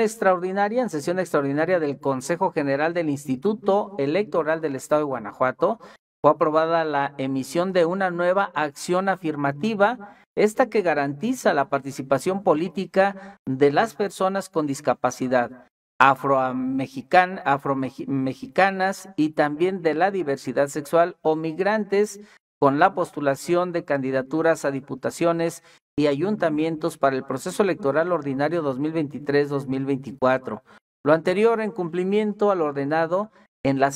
extraordinaria, en sesión extraordinaria del Consejo General del Instituto Electoral del Estado de Guanajuato, fue aprobada la emisión de una nueva acción afirmativa, esta que garantiza la participación política de las personas con discapacidad afromexicanas y también de la diversidad sexual o migrantes con la postulación de candidaturas a diputaciones y ayuntamientos para el proceso electoral ordinario 2023-2024. Lo anterior en cumplimiento al ordenado en la,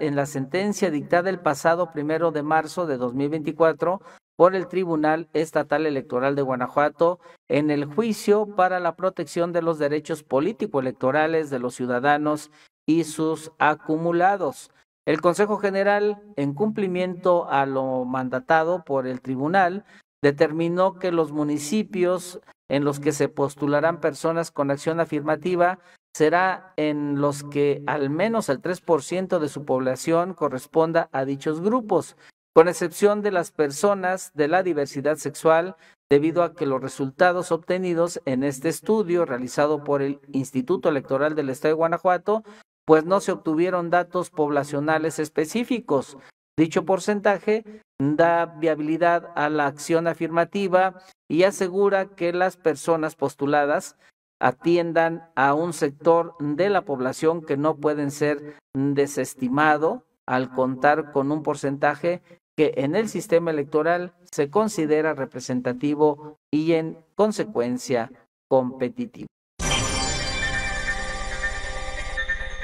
en la sentencia dictada el pasado primero de marzo de 2024 por el Tribunal Estatal Electoral de Guanajuato en el juicio para la protección de los derechos político-electorales de los ciudadanos y sus acumulados. El Consejo General, en cumplimiento a lo mandatado por el Tribunal, determinó que los municipios en los que se postularán personas con acción afirmativa será en los que al menos el 3% de su población corresponda a dichos grupos, con excepción de las personas de la diversidad sexual, debido a que los resultados obtenidos en este estudio realizado por el Instituto Electoral del Estado de Guanajuato, pues no se obtuvieron datos poblacionales específicos, Dicho porcentaje da viabilidad a la acción afirmativa y asegura que las personas postuladas atiendan a un sector de la población que no pueden ser desestimado al contar con un porcentaje que en el sistema electoral se considera representativo y en consecuencia competitivo.